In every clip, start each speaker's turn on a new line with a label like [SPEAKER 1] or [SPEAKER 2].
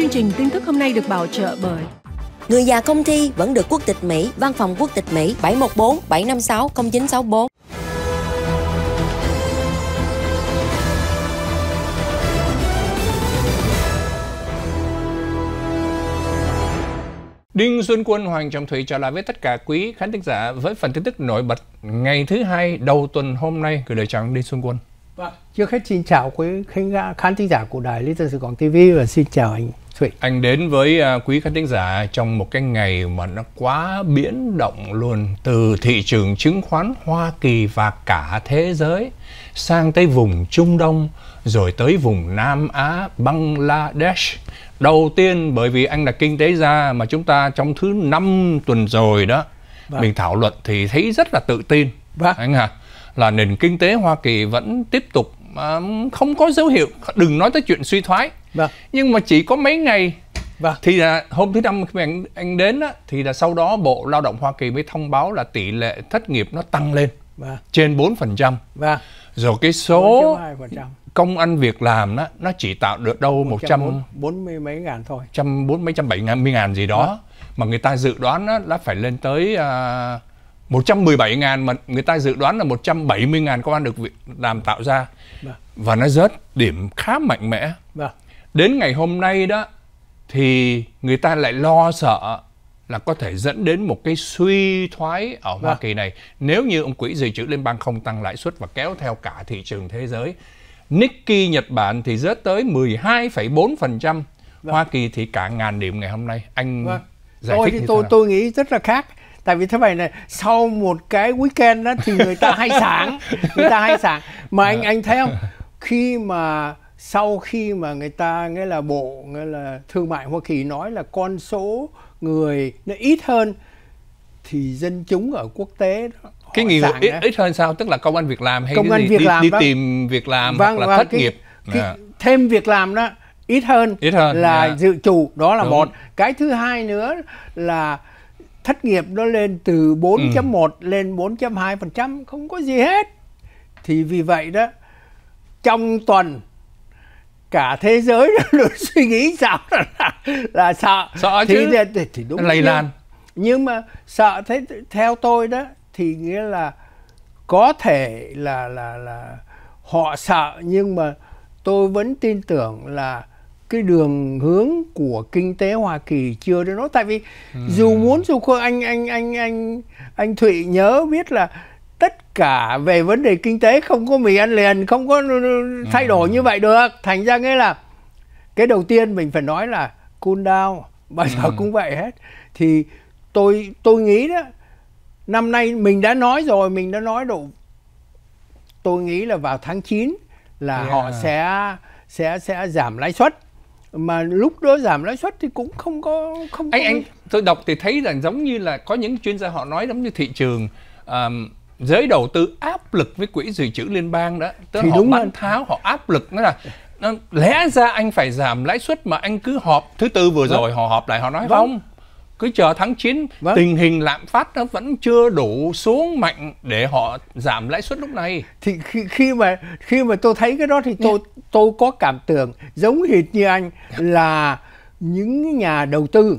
[SPEAKER 1] Chương trình tin tức hôm nay được bảo trợ bởi Người già công ty vẫn được quốc tịch Mỹ, văn phòng quốc tịch Mỹ 714 756 0964. Đinh Xuân Quân Hoàng Trọng Thủy trở lại với tất cả quý khán thính giả với phần tin tức nổi bật ngày thứ hai đầu tuần hôm nay gửi lời chào Đinh Xuân Quân.
[SPEAKER 2] Vâng. Trước hết xin chào quý khán, khán thính giả của đài Lý Tân Sài Gòn TV và xin chào anh Thủy.
[SPEAKER 1] Anh đến với à, quý khán thính giả trong một cái ngày mà nó quá biến động luôn từ thị trường chứng khoán Hoa Kỳ và cả thế giới sang tới vùng Trung Đông rồi tới vùng Nam Á, Bangladesh. Đầu tiên bởi vì anh là kinh tế gia mà chúng ta trong thứ năm tuần rồi đó vâng. mình thảo luận thì thấy rất là tự tin. Vâng. Anh à, là nền kinh tế Hoa Kỳ vẫn tiếp tục không có dấu hiệu đừng nói tới chuyện suy thoái Vâng. Nhưng mà chỉ có mấy ngày Vâng. Thì là hôm thứ năm anh, anh đến á, thì là sau đó Bộ Lao động Hoa Kỳ mới thông báo là tỷ lệ thất nghiệp nó tăng lên vâng. trên 4%. Vâng. Rồi cái số 4, công ăn việc làm đó, nó chỉ tạo được đâu 140 mấy ngàn thôi. 140 mấy trăm bảy ngàn, ngàn gì đó. Vâng. Mà người ta dự đoán đó, là phải lên tới uh, à, 117 ngàn mà người ta dự đoán là 170 ngàn công an được việc làm tạo ra. Vâng. Và nó rớt điểm khá mạnh mẽ. Vâng đến ngày hôm nay đó thì người ta lại lo sợ là có thể dẫn đến một cái suy thoái ở Hoa vâng. Kỳ này nếu như ông quỹ dự trữ liên bang không tăng lãi suất và kéo theo cả thị trường thế giới. Nikkei Nhật Bản thì rớt tới 12,4%, vâng. Hoa Kỳ thì cả ngàn điểm ngày hôm nay. Anh vâng. giải tôi, thích thì như tôi, thế nào? tôi
[SPEAKER 2] nghĩ rất là khác tại vì thế này này sau một cái weekend đó thì người ta hay sáng người ta hay sáng mà anh dạ. anh thấy không khi mà sau khi mà người ta nghĩa là bộ nghĩa là thương mại Hoa Kỳ nói là con số người nó ít hơn thì dân chúng ở quốc tế đó, cái nghề ít, ít hơn sao
[SPEAKER 1] tức là công an việc làm hay công an việc đi, làm đi, đi tìm việc làm vâng, hoặc là vâng, vâng, thất cái, nghiệp cái, à.
[SPEAKER 2] thêm việc làm đó ít hơn, ít hơn là yeah. Dạ. dự trù đó là Đúng. một cái thứ hai nữa là thất nghiệp nó lên từ 4.1 ừ. lên 4.2 phần trăm không có gì hết thì vì vậy đó trong tuần cả thế giới nó luôn suy nghĩ sao là, là, sợ sợ thì, chứ thì, thì đúng lây lan nhưng mà sợ thế theo tôi đó thì nghĩa là có thể là là là họ sợ nhưng mà tôi vẫn tin tưởng là cái đường hướng của kinh tế Hoa Kỳ chưa đến đó tại vì ừ. dù muốn dù không anh anh anh anh anh Thụy nhớ biết là cả về vấn đề kinh tế không có mì ăn liền không có thay đổi ừ. như vậy được thành ra nghĩa là cái đầu tiên mình phải nói là cool down bao ừ. giờ cũng vậy hết thì tôi tôi nghĩ đó năm nay mình đã nói rồi mình đã nói độ tôi nghĩ là vào tháng 9 là yeah. họ sẽ sẽ sẽ giảm lãi suất mà lúc đó giảm lãi suất thì cũng không có không anh có... anh
[SPEAKER 1] tôi đọc thì thấy rằng giống như là có những chuyên gia họ nói giống như thị trường um, giới đầu tư áp lực với quỹ dự trữ liên bang đó tức thì họ đúng bán tháo họ áp lực nó là lẽ ra anh phải giảm lãi suất mà anh cứ họp thứ tư vừa vâng. rồi họ họp lại họ nói vâng. không cứ chờ tháng 9
[SPEAKER 2] vâng. tình hình lạm phát nó vẫn chưa đủ xuống mạnh để họ giảm lãi suất lúc này thì khi, khi mà khi mà tôi thấy cái đó thì tôi Nha. tôi có cảm tưởng giống hệt như anh là những nhà đầu tư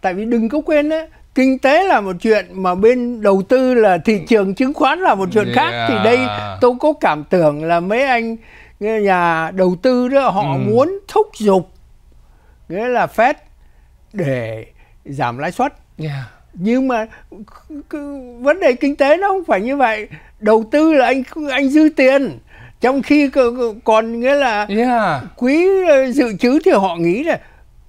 [SPEAKER 2] tại vì đừng có quên á kinh tế là một chuyện mà bên đầu tư là thị trường chứng khoán là một chuyện yeah. khác thì đây tôi có cảm tưởng là mấy anh nhà đầu tư đó họ ừ. muốn thúc giục nghĩa là Fed để giảm lãi suất yeah. nhưng mà vấn đề kinh tế nó không phải như vậy đầu tư là anh anh dư tiền trong khi còn nghĩa là yeah. quý ờ, dự trữ thì họ nghĩ là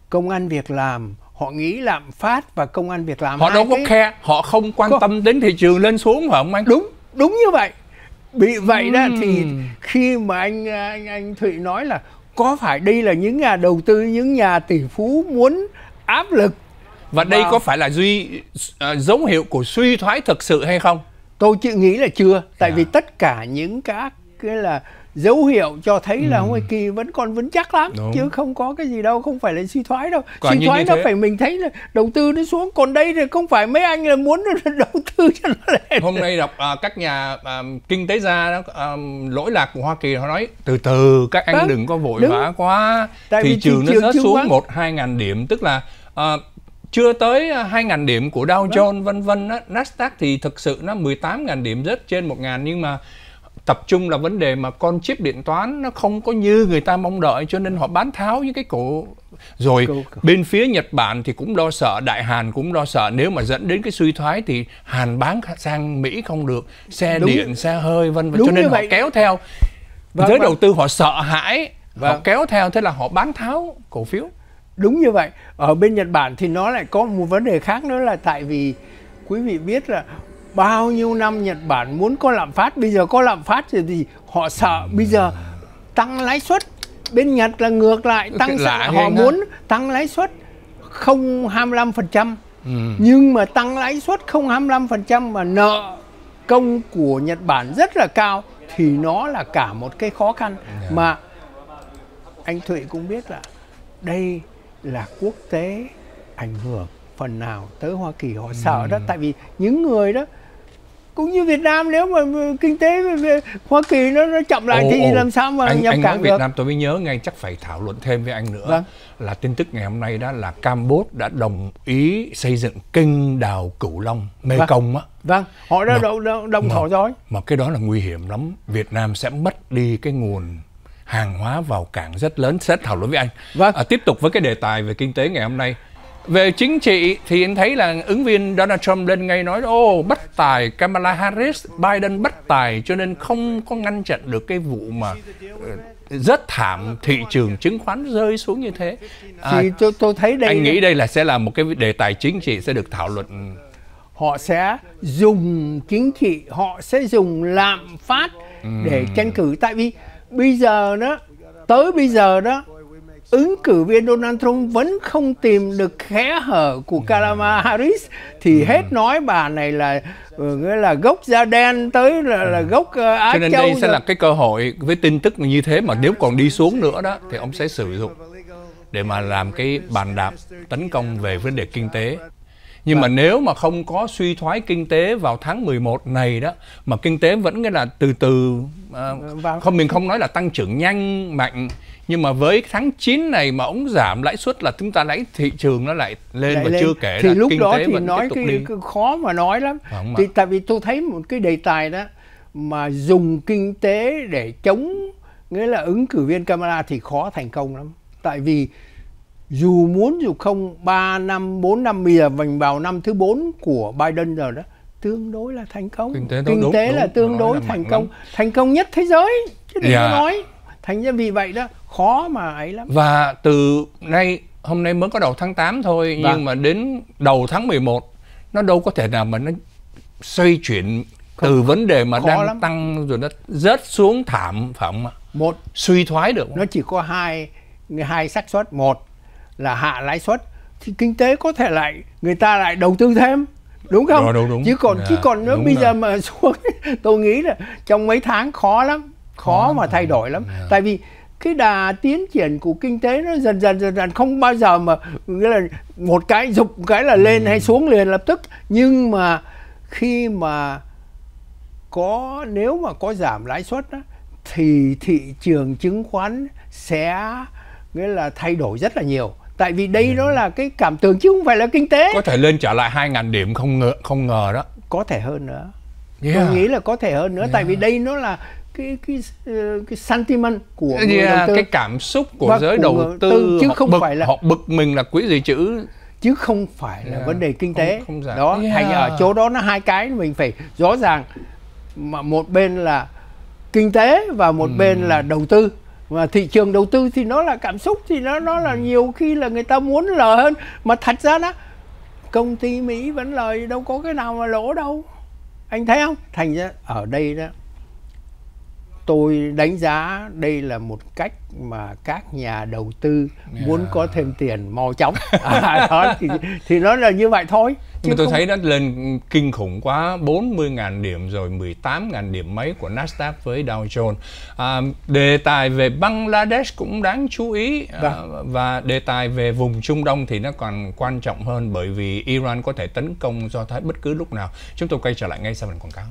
[SPEAKER 2] công an việc làm họ nghĩ lạm phát và công an việc làm họ đâu cái... có khe họ không quan có... tâm đến thị trường lên xuống mà ông anh đúng đúng như vậy bị vậy uhm. đó thì khi mà anh anh anh thụy nói là có phải đây là những nhà đầu tư những nhà tỷ phú muốn áp lực
[SPEAKER 1] và đây có phải là duy uh, dấu hiệu của suy thoái thực sự hay không
[SPEAKER 2] tôi chỉ nghĩ là chưa tại à. vì tất cả những các cái là dấu hiệu cho thấy ừ. là Hoa Kỳ vẫn còn vững chắc lắm Đúng. chứ không có cái gì đâu không phải là suy thoái đâu Quả suy thoái nó phải mình thấy là đầu tư nó xuống còn đây thì không phải mấy anh là muốn đầu tư
[SPEAKER 1] cho nó lên hôm nay đọc à, các nhà à, kinh tế gia đó, à, lỗi lạc của Hoa Kỳ họ nói
[SPEAKER 2] từ từ các anh Đúng. Vâng, đừng có vội vã
[SPEAKER 1] quá Tại thị, thị trường nó rớt xuống quá. một hai ngàn điểm tức là à, chưa tới hai ngàn điểm của Dow vâng. Jones vân vân Nasdaq thì thực sự nó 18 ngàn điểm rất trên một ngàn nhưng mà tập trung là vấn đề mà con chip điện toán nó không có như người ta mong đợi cho nên họ bán tháo những cái cổ rồi bên phía Nhật Bản thì cũng lo sợ đại Hàn cũng lo sợ nếu mà dẫn đến cái suy thoái thì Hàn bán sang Mỹ không được xe Đúng. điện xe hơi vân vân cho nên họ vậy. kéo theo
[SPEAKER 2] vâng, giới vâng. đầu tư
[SPEAKER 1] họ sợ hãi
[SPEAKER 2] vâng. họ kéo theo thế là họ bán tháo cổ phiếu Đúng như vậy ở bên Nhật Bản thì nó lại có một vấn đề khác nữa là tại vì quý vị biết là bao nhiêu năm Nhật Bản muốn có lạm phát bây giờ có lạm phát thì thì họ sợ ừ. bây giờ tăng lãi suất bên Nhật là ngược lại tăng lại họ muốn tăng lãi suất không 25% ừ. nhưng mà tăng lãi suất không 25% mà nợ công của Nhật Bản rất là cao thì nó là cả một cái khó khăn yeah. mà anh Thụy cũng biết là đây là quốc tế ảnh hưởng phần nào tới Hoa Kỳ họ ừ. sợ đó ừ. tại vì những người đó cũng như Việt Nam nếu mà kinh tế ờ, Hoa Kỳ nó nó chậm lại ồ, thì ồ. làm sao mà anh, nhập anh cảng Việt được. Nam
[SPEAKER 1] tôi mới nhớ ngay chắc phải thảo luận thêm với anh nữa vâng. là tin tức ngày hôm nay đó là Campuchia đã đồng ý xây dựng kênh đào Cửu Long Mê vâng. Công á. Vâng, họ đã đồng đồng thỏ rồi. Mà cái đó là nguy hiểm lắm, Việt Nam sẽ mất đi cái nguồn hàng hóa vào cảng rất lớn sẽ thảo luận với anh. Vâng. À, tiếp tục với cái đề tài về kinh tế ngày hôm nay về chính trị thì anh thấy là ứng viên Donald Trump lên ngay nói ô bất tài Kamala Harris, Biden bất tài cho nên không có ngăn chặn được cái vụ mà ờ, rất thảm thị trường chứng khoán rơi xuống
[SPEAKER 2] như thế. À, thì
[SPEAKER 1] tôi, tôi thấy đây anh nghĩ đây là sẽ là một cái đề tài chính trị sẽ được thảo luận.
[SPEAKER 2] Họ sẽ dùng chính trị, họ sẽ dùng lạm phát để tranh cử tại vì bây giờ đó tới bây giờ đó ứng cử viên Donald Trump vẫn không tìm được khẽ hở của ừ. Kamala Harris thì ừ. hết nói bà này là ừ, nghĩa là gốc da đen tới là, ừ. là gốc ờ, Á Châu. Cho nên đây sẽ là
[SPEAKER 1] cái cơ hội với tin tức như thế mà nếu còn đi xuống nữa đó thì ông sẽ sử dụng để mà làm cái bàn đạp tấn công về vấn đề kinh tế. Nhưng mà vâng. nếu mà không có suy thoái kinh tế vào tháng 11 này đó mà kinh tế vẫn nghĩa là từ từ ờ, vâng. không mình không nói là tăng trưởng nhanh mạnh nhưng mà với tháng 9 này mà ông giảm lãi suất là chúng ta lấy thị trường nó lại lên lại và lên. chưa kể thì là lúc kinh đó tế thì vẫn nói tiếp tục cái, cái
[SPEAKER 2] khó mà nói lắm Không thì tại vì tôi thấy một cái đề tài đó mà dùng kinh tế để chống nghĩa là ứng cử viên Kamala thì khó thành công lắm tại vì dù muốn dù không 3 năm 4 năm bây giờ mình vào năm thứ 4 của Biden rồi đó tương đối là thành công kinh tế, kinh đúng, tế đúng, là tương đối thành công lắm. thành công nhất thế giới chứ đừng yeah. Dạ. nói thành ra vì vậy đó khó mà ấy lắm và
[SPEAKER 1] từ nay hôm nay mới có đầu tháng 8 thôi vâng. nhưng mà đến đầu tháng 11 nó đâu có thể nào mà nó xoay chuyển không, từ vấn đề mà đang lắm. tăng rồi nó
[SPEAKER 2] rớt xuống thảm phải Một suy thoái được. Không? Nó chỉ có hai hai xác suất, một là hạ lãi suất thì kinh tế có thể lại người ta lại đầu tư thêm đúng không? Rồi, đúng, đúng. Chứ còn yeah, chứ dạ, còn nếu bây rồi. giờ mà xuống tôi nghĩ là trong mấy tháng khó lắm khó mà thay đổi lắm yeah. tại vì cái đà tiến triển của kinh tế nó dần dần dần dần không bao giờ mà nghĩa là một cái dục một cái là lên ừ. hay xuống liền lập tức nhưng mà khi mà có nếu mà có giảm lãi suất đó, thì thị trường chứng khoán sẽ nghĩa là thay đổi rất là nhiều tại vì đây ừ. nó là cái cảm tưởng chứ không phải là kinh tế có thể
[SPEAKER 1] lên trở lại 2.000 điểm không ngờ không ngờ đó có thể hơn nữa
[SPEAKER 2] yeah. tôi nghĩ là có thể hơn nữa yeah. tại vì đây nó là cái cái ờ, cái sentiment của yeah, dạ, người đầu tư. cái
[SPEAKER 1] cảm xúc của Và giới của đầu tư, tư chứ không bực, phải là họ
[SPEAKER 2] bực mình là quỹ dự trữ chứ
[SPEAKER 1] không phải là yeah, dạ, vấn đề
[SPEAKER 2] kinh tế không, không đó yeah. Dạ. hay ở chỗ đó nó hai cái mình phải rõ ràng mà một bên là kinh tế và một ừ. bên là đầu tư mà thị trường đầu tư thì nó là cảm xúc thì nó nó là nhiều khi là người ta muốn lời hơn mà thật ra đó công ty mỹ vẫn lời đâu có cái nào mà lỗ đâu anh thấy không thành ra ở đây đó tôi đánh giá đây là một cách mà các nhà đầu tư yeah. muốn có thêm tiền mau chóng à, đó, thì, thì nó là như vậy thôi nhưng tôi không... thấy
[SPEAKER 1] nó lên kinh khủng quá 40.000 điểm rồi 18.000 điểm mấy của Nasdaq với Dow Jones à, đề tài về Bangladesh cũng đáng chú ý à, vâng. và đề tài về vùng Trung Đông thì nó còn quan trọng hơn bởi vì Iran có thể tấn công do Thái bất cứ lúc nào chúng tôi quay trở lại ngay sau phần quảng cáo